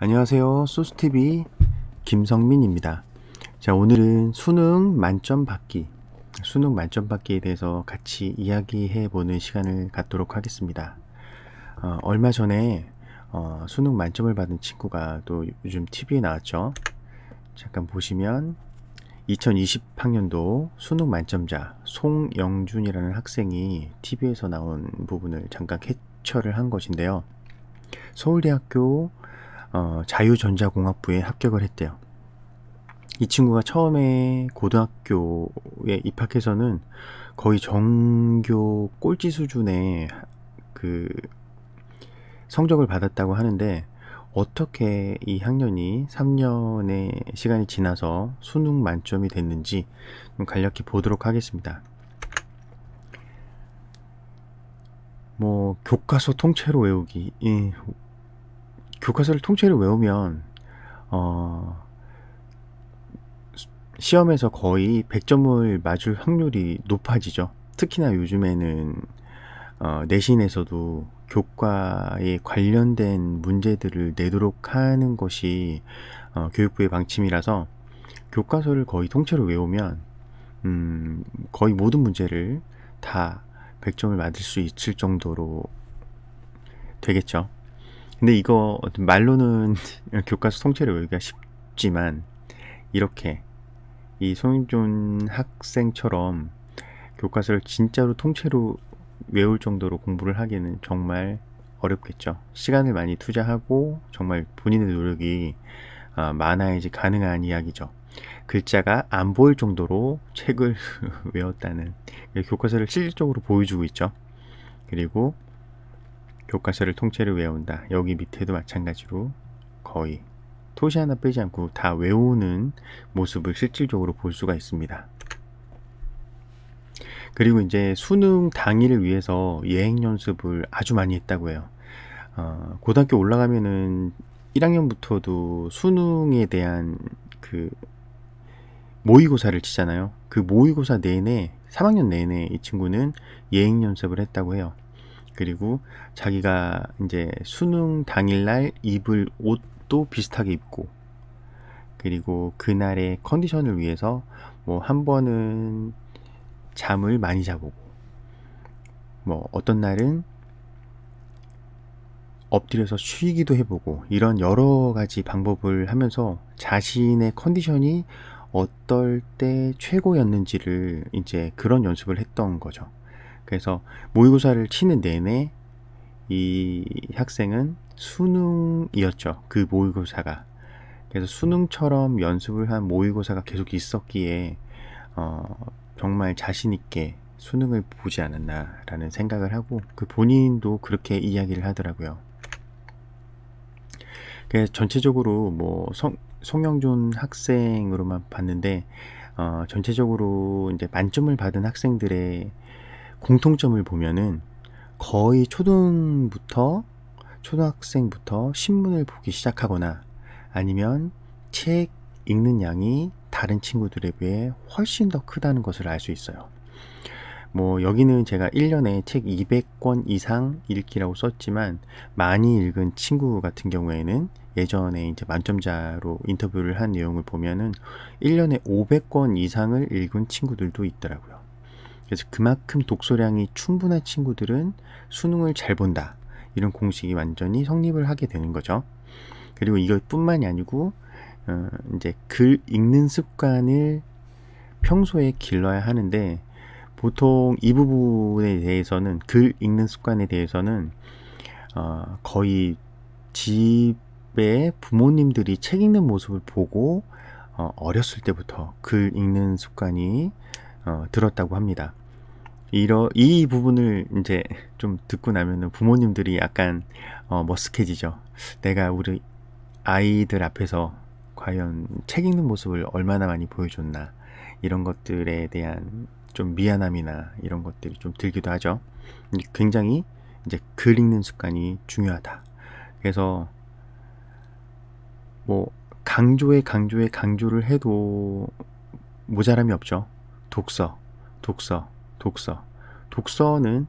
안녕하세요. 소스TV 김성민입니다. 자, 오늘은 수능 만점 받기, 수능 만점 받기에 대해서 같이 이야기해 보는 시간을 갖도록 하겠습니다. 어, 얼마 전에 어, 수능 만점을 받은 친구가 또 요즘 TV에 나왔죠. 잠깐 보시면 2020학년도 수능 만점자 송영준이라는 학생이 TV에서 나온 부분을 잠깐 캡처를 한 것인데요. 서울대학교 어, 자유전자공학부에 합격을 했대요. 이 친구가 처음에 고등학교에 입학해서는 거의 정교 꼴찌 수준의 그 성적을 받았다고 하는데 어떻게 이 학년이 3년의 시간이 지나서 수능 만점이 됐는지 간략히 보도록 하겠습니다. 뭐 교과서 통째로 외우기 예, 교과서를 통째로 외우면 어, 시험에서 거의 100점을 맞을 확률이 높아지죠. 특히나 요즘에는 어, 내신에서도 교과에 관련된 문제들을 내도록 하는 것이 어, 교육부의 방침이라서 교과서를 거의 통째로 외우면 음, 거의 모든 문제를 다 100점을 맞을 수 있을 정도로 되겠죠. 근데 이거 말로는 교과서 통째로 외우기가 쉽지만 이렇게 이송윤준 학생처럼 교과서를 진짜로 통째로 외울 정도로 공부를 하기는 정말 어렵겠죠. 시간을 많이 투자하고 정말 본인의 노력이 아, 많아야지 가능한 이야기죠. 글자가 안 보일 정도로 책을 외웠다는 교과서를 실질적으로 보여주고 있죠. 그리고 교과서를 통째로 외운다. 여기 밑에도 마찬가지로 거의 토시 하나 빼지 않고 다 외우는 모습을 실질적으로 볼 수가 있습니다. 그리고 이제 수능 당일을 위해서 예행 연습을 아주 많이 했다고 해요. 어, 고등학교 올라가면은 1학년부터도 수능에 대한 그 모의고사를 치잖아요. 그 모의고사 내내 3학년 내내 이 친구는 예행 연습을 했다고 해요. 그리고 자기가 이제 수능 당일날 입을 옷도 비슷하게 입고 그리고 그날의 컨디션을 위해서 뭐 한 번은 잠을 많이 자보고 뭐 어떤 날은 엎드려서 쉬기도 해보고 이런 여러 가지 방법을 하면서 자신의 컨디션이 어떨 때 최고였는지를 이제 그런 연습을 했던 거죠. 그래서 모의고사를 치는 내내 이 학생은 수능이었죠. 그 모의고사가. 그래서 수능처럼 연습을 한 모의고사가 계속 있었기에 어, 정말 자신 있게 수능을 보지 않았나라는 생각을 하고 그 본인도 그렇게 이야기를 하더라고요. 그래서 전체적으로 뭐 성, 송영준 학생으로만 봤는데 어, 전체적으로 이제 만점을 받은 학생들의 공통점을 보면은 거의 초등부터 초등학생부터 신문을 보기 시작하거나 아니면 책 읽는 양이 다른 친구들에 비해 훨씬 더 크다는 것을 알 수 있어요. 뭐 여기는 제가 1년에 책 200권 이상 읽기라고 썼지만 많이 읽은 친구 같은 경우에는 예전에 이제 만점자로 인터뷰를 한 내용을 보면은 1년에 500권 이상을 읽은 친구들도 있더라고요. 그래서 그만큼 독서량이 충분한 친구들은 수능을 잘 본다. 이런 공식이 완전히 성립을 하게 되는 거죠. 그리고 이것뿐만이 아니고 어, 이제 글 읽는 습관을 평소에 길러야 하는데 보통 이 부분에 대해서는 글 읽는 습관에 대해서는 어, 거의 집에 부모님들이 책 읽는 모습을 보고 어, 어렸을 때부터 글 읽는 습관이 어, 들었다고 합니다. 이러, 이 부분을 이제 좀 듣고 나면은 부모님들이 약간 어, 머쓱해지죠. 내가 우리 아이들 앞에서 과연 책 읽는 모습을 얼마나 많이 보여줬나 이런 것들에 대한 좀 미안함이나 이런 것들이 좀 들기도 하죠. 굉장히 이제 글 읽는 습관이 중요하다. 그래서 뭐 강조에 강조에 강조를 해도 모자람이 없죠. 독서, 독서, 독서. 독서는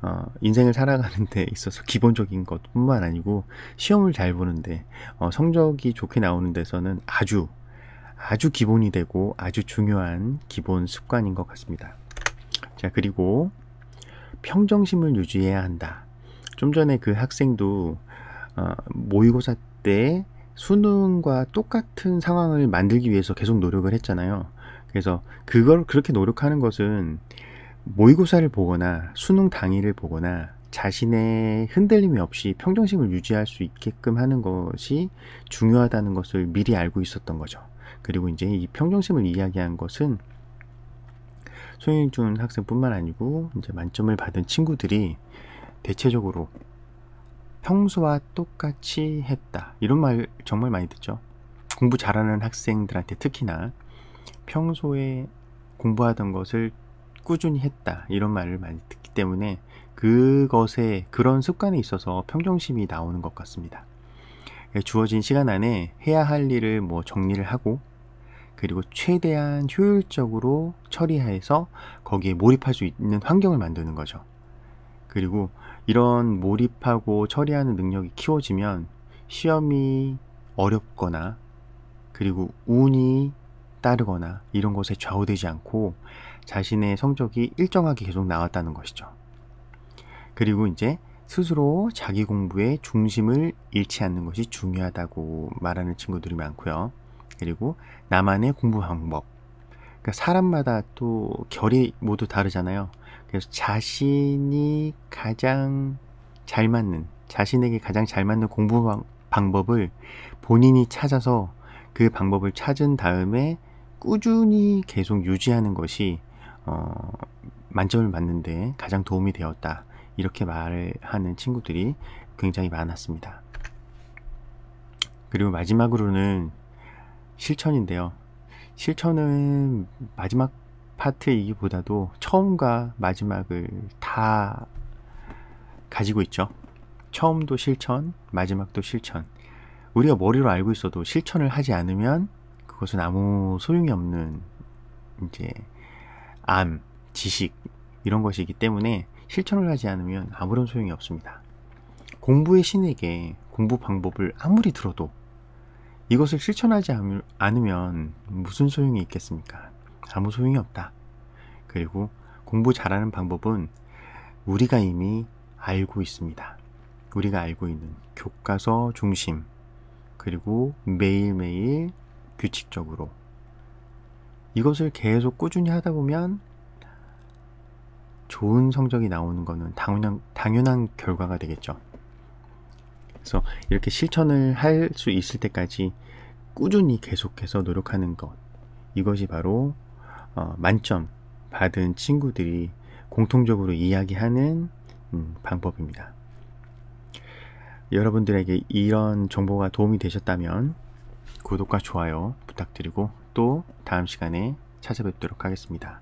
어, 인생을 살아가는 데 있어서 기본적인 것뿐만 아니고 시험을 잘 보는데 어, 성적이 좋게 나오는 데서는 아주 아주 기본이 되고 아주 중요한 기본 습관인 것 같습니다. 자 그리고 평정심을 유지해야 한다. 좀 전에 그 학생도 어, 모의고사 때 수능과 똑같은 상황을 만들기 위해서 계속 노력을 했잖아요. 그래서 그걸 그렇게 노력하는 것은 모의고사를 보거나 수능 당일을 보거나 자신의 흔들림이 없이 평정심을 유지할 수 있게끔 하는 것이 중요하다는 것을 미리 알고 있었던 거죠. 그리고 이제 이 평정심을 이야기한 것은 송영준 학생뿐만 아니고 이제 만점을 받은 친구들이 대체적으로 평소와 똑같이 했다. 이런 말 정말 많이 듣죠. 공부 잘하는 학생들한테 특히나 평소에 공부하던 것을 꾸준히 했다 이런 말을 많이 듣기 때문에 그것에 그런 습관에 있어서 평정심이 나오는 것 같습니다. 예, 주어진 시간 안에 해야 할 일을 뭐 정리를 하고 그리고 최대한 효율적으로 처리해서 거기에 몰입할 수 있는 환경을 만드는 거죠. 그리고 이런 몰입하고 처리하는 능력이 키워지면 시험이 어렵거나 그리고 운이 따르거나 이런 것에 좌우되지 않고 자신의 성적이 일정하게 계속 나왔다는 것이죠. 그리고 이제 스스로 자기 공부에 중심을 잃지 않는 것이 중요하다고 말하는 친구들이 많고요. 그리고 나만의 공부 방법. 그러니까 사람마다 또 결이 모두 다르잖아요. 그래서 자신이 가장 잘 맞는, 자신에게 가장 잘 맞는 공부 방법을 본인이 찾아서 그 방법을 찾은 다음에 꾸준히 계속 유지하는 것이 어, 만점을 맞는데 가장 도움이 되었다. 이렇게 말하는 친구들이 굉장히 많았습니다. 그리고 마지막으로는 실천인데요. 실천은 마지막 파트이기보다도 처음과 마지막을 다 가지고 있죠. 처음도 실천, 마지막도 실천. 우리가 머리로 알고 있어도 실천을 하지 않으면 그것은 아무 소용이 없는 이제 암, 지식 이런 것이기 때문에 실천을 하지 않으면 아무런 소용이 없습니다. 공부의 신에게 공부 방법을 아무리 들어도 이것을 실천하지 않으면 무슨 소용이 있겠습니까? 아무 소용이 없다. 그리고 공부 잘하는 방법은 우리가 이미 알고 있습니다. 우리가 알고 있는 교과서 중심, 그리고 매일매일 규칙적으로. 이것을 계속 꾸준히 하다 보면 좋은 성적이 나오는 것은 당연한, 당연한 결과가 되겠죠. 그래서 이렇게 실천을 할 수 있을 때까지 꾸준히 계속해서 노력하는 것. 이것이 바로 어, 만점 받은 친구들이 공통적으로 이야기하는 음, 방법입니다. 여러분들에게 이런 정보가 도움이 되셨다면 구독과 좋아요 부탁드리고 또 다음 시간에 찾아뵙도록 하겠습니다.